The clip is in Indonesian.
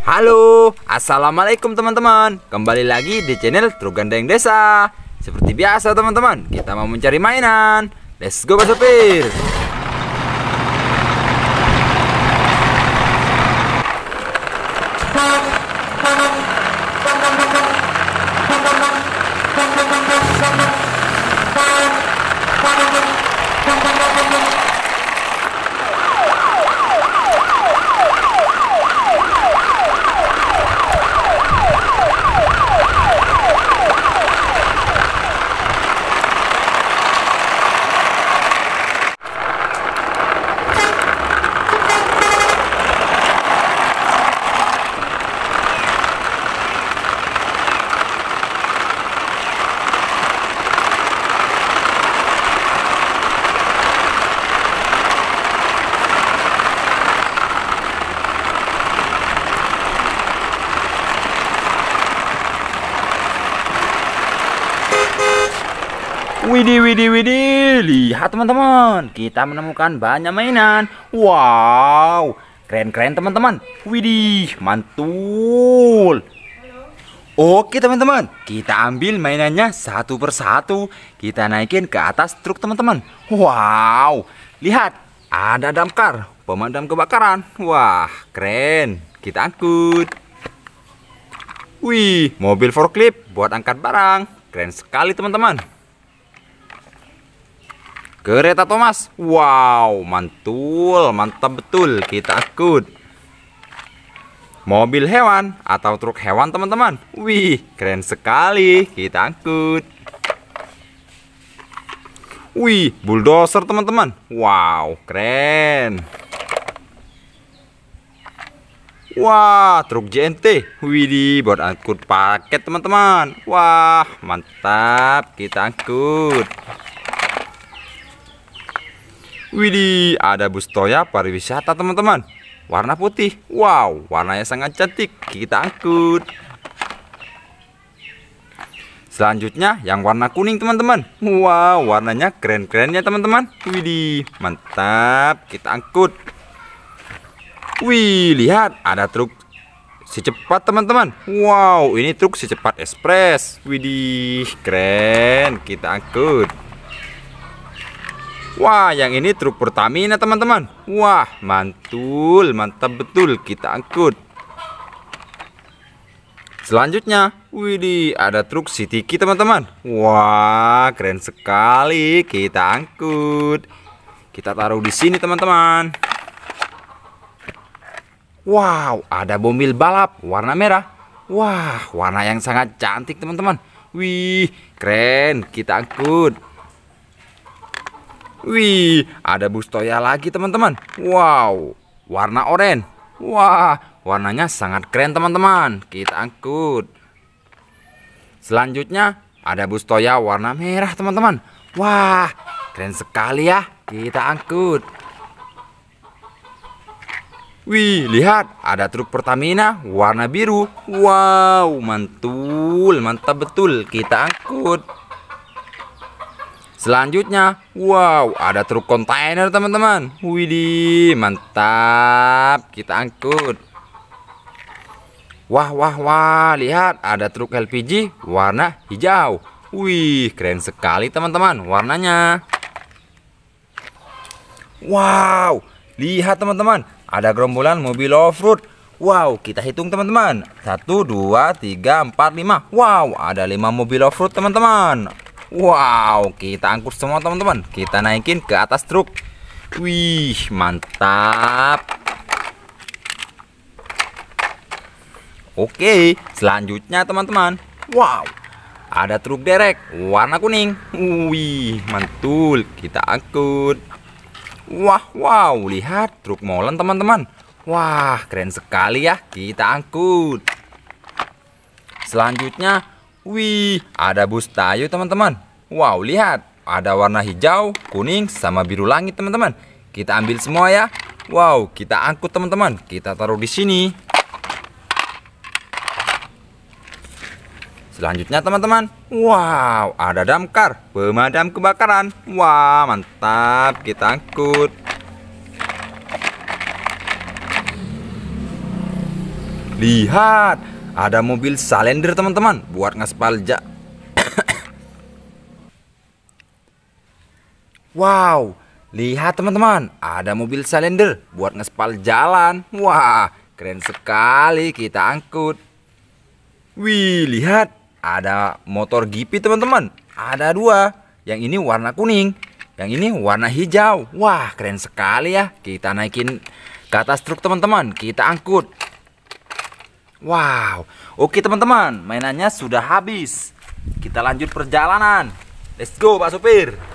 Halo, Assalamualaikum teman-teman Kembali lagi di channel Truk Gandeng Desa Seperti biasa teman-teman, kita mau mencari mainan Let's go Pak Sopir Widi Widi Widi, Lihat teman-teman, kita menemukan banyak mainan. Wow, keren-keren teman-teman. Widi, mantul. Oke teman-teman, kita ambil mainannya satu persatu. Kita naikin ke atas truk teman-teman. Wow, lihat ada damkar, pemadam kebakaran. Wah, keren. Kita angkut. Wih, mobil forklift buat angkat barang. Keren sekali teman-teman. Kereta Thomas. Wow, mantul, mantap betul. Kita akut. Mobil hewan atau truk hewan, teman-teman. Wih, keren sekali. Kita angkut. Wih, bulldozer, teman-teman. Wow, keren. Wah, truk JNT. Widih, buat angkut paket, teman-teman. Wah, mantap. Kita angkut. Widih, ada bus Toya pariwisata teman-teman. Warna putih. Wow, warnanya sangat cantik. Kita angkut. Selanjutnya yang warna kuning teman-teman. Wow, warnanya keren-keren ya teman-teman. Widih, mantap. Kita angkut. Wih, lihat ada truk secepat teman-teman. Wow, ini truk secepat ekspres. Widih, keren. Kita angkut. Wah, yang ini truk Pertamina, teman-teman. Wah, mantul, mantap betul kita angkut. Selanjutnya, widih, ada truk Citiki teman-teman. Wah, keren sekali kita angkut. Kita taruh di sini, teman-teman. Wow, ada bomil balap warna merah. Wah, warna yang sangat cantik, teman-teman. Wih, keren, kita angkut. Wih, ada bustoya lagi teman-teman. Wow, warna oranye. Wah, warnanya sangat keren teman-teman. Kita angkut. Selanjutnya ada bustoya warna merah teman-teman. Wah, keren sekali ya. Kita angkut. Wih, lihat ada truk Pertamina warna biru. Wow, mantul, mantap betul. Kita angkut. Selanjutnya, wow, ada truk kontainer teman-teman. Widih, mantap. Kita angkut. Wah, wah, wah, lihat ada truk LPG warna hijau. Wih, keren sekali teman-teman warnanya. Wow, lihat teman-teman, ada gerombolan mobil off-road. Wow, kita hitung teman-teman. satu dua tiga empat lima Wow, ada lima mobil off-road teman-teman. Wow, kita angkut semua teman-teman. Kita naikin ke atas truk. Wih, mantap. Oke, selanjutnya teman-teman. Wow, ada truk derek warna kuning. Wih, mantul. Kita angkut. Wah, wow, lihat truk molen teman-teman. Wah, keren sekali ya. Kita angkut. Selanjutnya Wih, ada bus tayo teman-teman. Wow, lihat. Ada warna hijau, kuning, sama biru langit teman-teman. Kita ambil semua ya. Wow, kita angkut teman-teman. Kita taruh di sini. Selanjutnya teman-teman. Wow, ada damkar. Pemadam kebakaran. wow, mantap. Kita angkut. Lihat, ada mobil salender teman-teman buat ngaspal jak. wow, lihat teman-teman, ada mobil salender buat ngespal jalan. Wah, keren sekali kita angkut. Wih, lihat ada motor gipi teman-teman. Ada dua, yang ini warna kuning, yang ini warna hijau. Wah, keren sekali ya. Kita naikin ke atas truk teman-teman, kita angkut. Wow, oke teman-teman, mainannya sudah habis. Kita lanjut perjalanan. Let's go, Pak Supir.